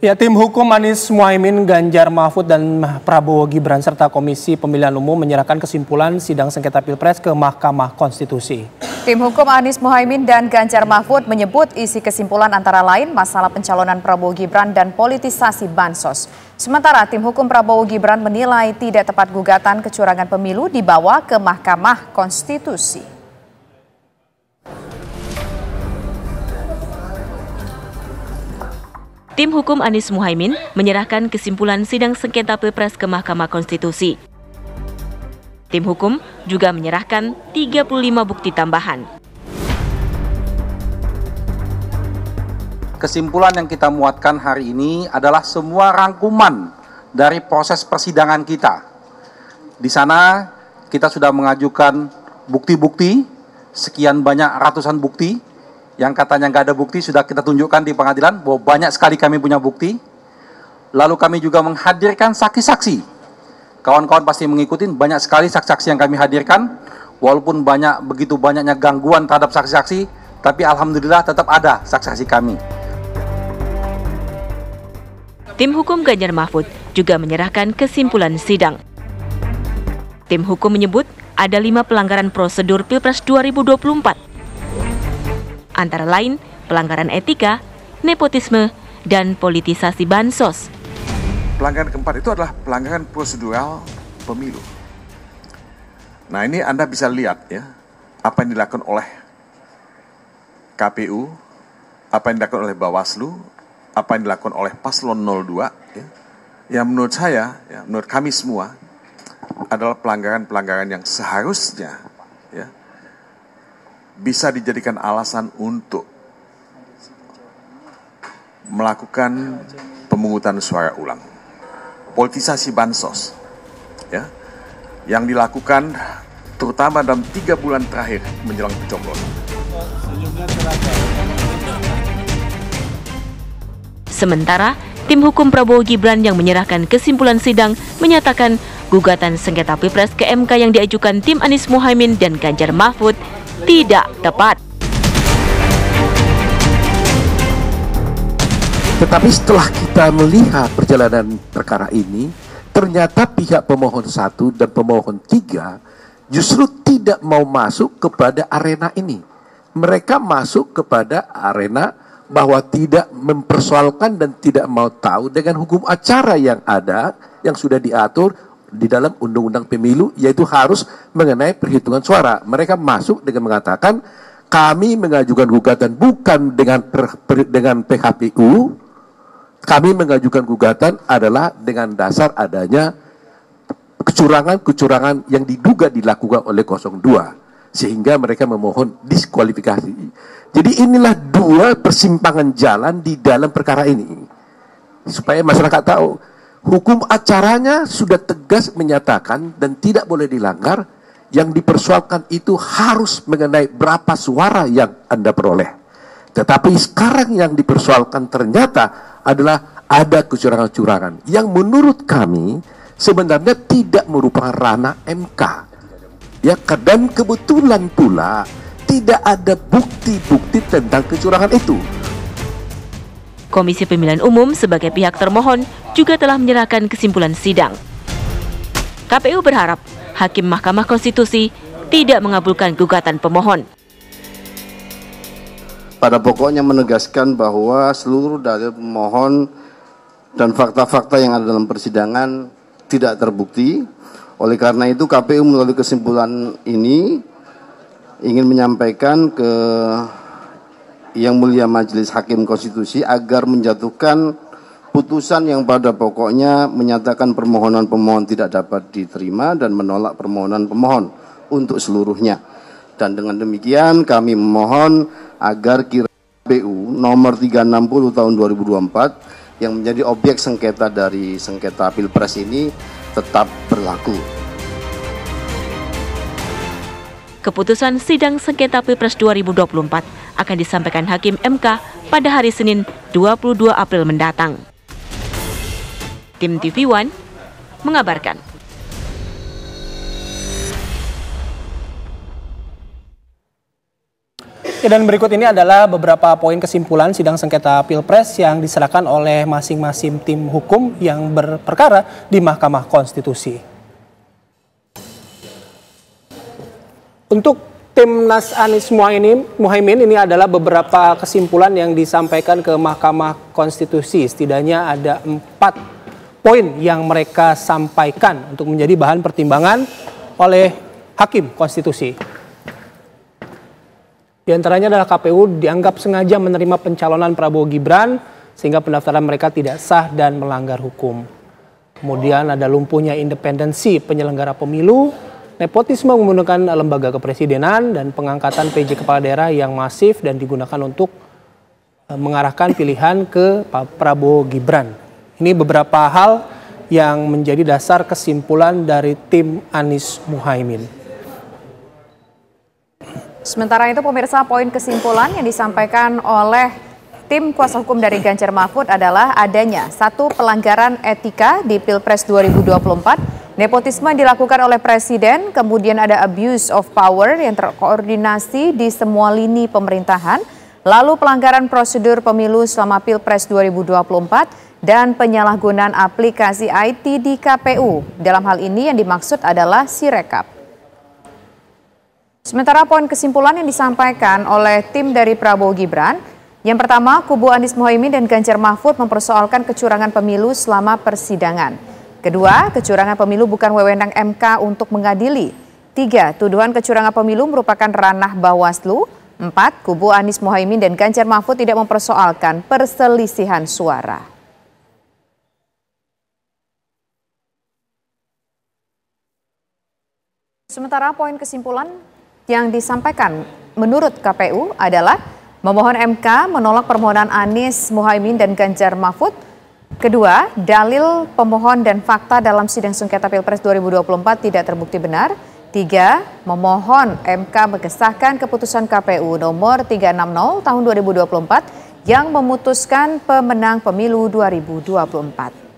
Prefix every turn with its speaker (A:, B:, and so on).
A: Ya, tim hukum Anies Muhaimin, Ganjar Mahfud, dan Prabowo Gibran serta Komisi Pemilihan Umum menyerahkan kesimpulan sidang sengketa Pilpres ke Mahkamah Konstitusi.
B: Tim hukum Anies Muhaimin dan Ganjar Mahfud menyebut isi kesimpulan antara lain masalah pencalonan Prabowo Gibran dan politisasi Bansos. Sementara tim hukum Prabowo Gibran menilai tidak tepat gugatan kecurangan pemilu dibawa ke Mahkamah Konstitusi.
C: Tim hukum Anies Muhaimin menyerahkan kesimpulan sidang sengketa Pilpres ke Mahkamah Konstitusi. Tim hukum juga menyerahkan 35 bukti tambahan.
D: Kesimpulan yang kita muatkan hari ini adalah semua rangkuman dari proses persidangan kita. Di sana kita sudah mengajukan bukti-bukti, sekian banyak ratusan bukti, yang katanya nggak ada bukti sudah kita tunjukkan di pengadilan bahwa banyak sekali kami punya bukti. Lalu kami juga menghadirkan saksi-saksi. Kawan-kawan pasti mengikuti banyak sekali saksi-saksi yang kami hadirkan. Walaupun banyak begitu banyaknya gangguan terhadap saksi-saksi, tapi alhamdulillah tetap ada saksi-saksi kami.
C: Tim hukum Ganjar Mahfud juga menyerahkan kesimpulan sidang. Tim hukum menyebut ada lima pelanggaran prosedur Pilpres 2024 antara lain pelanggaran etika, nepotisme, dan politisasi bansos.
D: Pelanggaran keempat itu adalah pelanggaran prosedural pemilu. Nah ini Anda bisa lihat ya, apa yang dilakukan oleh KPU, apa yang dilakukan oleh Bawaslu, apa yang dilakukan oleh Paslon 02, ya, yang menurut saya, ya, menurut kami semua, adalah pelanggaran-pelanggaran yang seharusnya ya, bisa dijadikan alasan untuk melakukan pemungutan suara ulang. Politisasi bansos ya yang dilakukan terutama dalam tiga bulan terakhir menjelang pencoblosan.
C: Sementara, tim hukum Prabowo Gibran yang menyerahkan kesimpulan sidang menyatakan gugatan sengketa Pilpres ke MK yang diajukan tim Anies Muhaimin dan Ganjar Mahfud tidak tepat.
D: Tetapi setelah kita melihat perjalanan perkara ini, ternyata pihak pemohon satu dan pemohon tiga justru tidak mau masuk kepada arena ini. Mereka masuk kepada arena bahwa tidak mempersoalkan dan tidak mau tahu dengan hukum acara yang ada, yang sudah diatur, di dalam undang-undang pemilu yaitu harus mengenai perhitungan suara. Mereka masuk dengan mengatakan kami mengajukan gugatan bukan dengan per, per, dengan PKPU. Kami mengajukan gugatan adalah dengan dasar adanya kecurangan-kecurangan yang diduga dilakukan oleh 02 sehingga mereka memohon diskualifikasi. Jadi inilah dua persimpangan jalan di dalam perkara ini. Supaya masyarakat tahu hukum acaranya sudah tegas menyatakan dan tidak boleh dilanggar. Yang dipersoalkan itu harus mengenai berapa suara yang Anda peroleh. Tetapi sekarang yang dipersoalkan ternyata adalah ada kecurangan kecurangan yang menurut kami sebenarnya tidak merupakan ranah MK. Ya, dan kebetulan pula tidak ada bukti-bukti tentang kecurangan itu. Komisi
C: Pemilihan Umum sebagai pihak termohon juga telah menyerahkan kesimpulan sidang. KPU berharap Hakim Mahkamah Konstitusi tidak mengabulkan gugatan pemohon.
D: Pada pokoknya menegaskan bahwa seluruh dalil pemohon dan fakta-fakta yang ada dalam persidangan tidak terbukti. Oleh karena itu KPU melalui kesimpulan ini ingin menyampaikan ke yang Mulia Majelis Hakim Konstitusi agar menjatuhkan putusan yang pada pokoknya menyatakan permohonan pemohon tidak dapat diterima dan menolak permohonan pemohon untuk seluruhnya. Dan dengan demikian kami memohon agar KPU nomor 360 tahun 2024 yang menjadi objek sengketa dari sengketa Pilpres ini tetap
C: berlaku. Keputusan sidang sengketa Pilpres 2024 akan disampaikan Hakim MK pada hari Senin 22 April mendatang. Tim TV One mengabarkan.
A: Ya, dan berikut ini adalah beberapa poin kesimpulan sidang sengketa Pilpres yang diserahkan oleh masing-masing tim hukum yang berperkara di Mahkamah Konstitusi. Untuk timnas Anies Muhaimin, Muhaimin ini adalah beberapa kesimpulan yang disampaikan ke Mahkamah Konstitusi. Setidaknya ada empat poin yang mereka sampaikan untuk menjadi bahan pertimbangan oleh Hakim Konstitusi. Di antaranya adalah KPU dianggap sengaja menerima pencalonan Prabowo Gibran sehingga pendaftaran mereka tidak sah dan melanggar hukum. Kemudian ada lumpuhnya independensi penyelenggara pemilu, nepotisme menggunakan lembaga kepresidenan dan pengangkatan PJ kepala daerah yang masif dan digunakan untuk eh, mengarahkan pilihan ke Pak Prabowo Gibran. Ini beberapa hal yang menjadi dasar kesimpulan dari tim Anies Muhaimin.
B: Sementara itu pemirsa poin kesimpulan yang disampaikan oleh tim kuasa hukum dari Ganjar Mahfud adalah adanya satu pelanggaran etika di Pilpres 2024 Nepotisme dilakukan oleh presiden, kemudian ada abuse of power yang terkoordinasi di semua lini pemerintahan, lalu pelanggaran prosedur pemilu selama Pilpres 2024 dan penyalahgunaan aplikasi IT di KPU. Dalam hal ini yang dimaksud adalah Sirekap. Sementara poin kesimpulan yang disampaikan oleh tim dari Prabowo Gibran, yang pertama, kubu Anies Mohaimin dan Ganjar Mahfud mempersoalkan kecurangan pemilu selama persidangan. Kedua, kecurangan pemilu bukan wewenang MK untuk mengadili. Tiga, tuduhan kecurangan pemilu merupakan ranah Bawaslu. Empat, kubu Anies Mohaimin dan Ganjar Mahfud tidak mempersoalkan perselisihan suara. Sementara poin kesimpulan yang disampaikan menurut KPU adalah memohon MK menolak permohonan Anies, Mohaimin dan Ganjar Mahfud Kedua, dalil pemohon dan fakta dalam sidang sengketa Pilpres 2024 tidak terbukti benar. Tiga, memohon MK mengesahkan keputusan KPU nomor 360 tahun 2024 yang memutuskan pemenang pemilu 2024.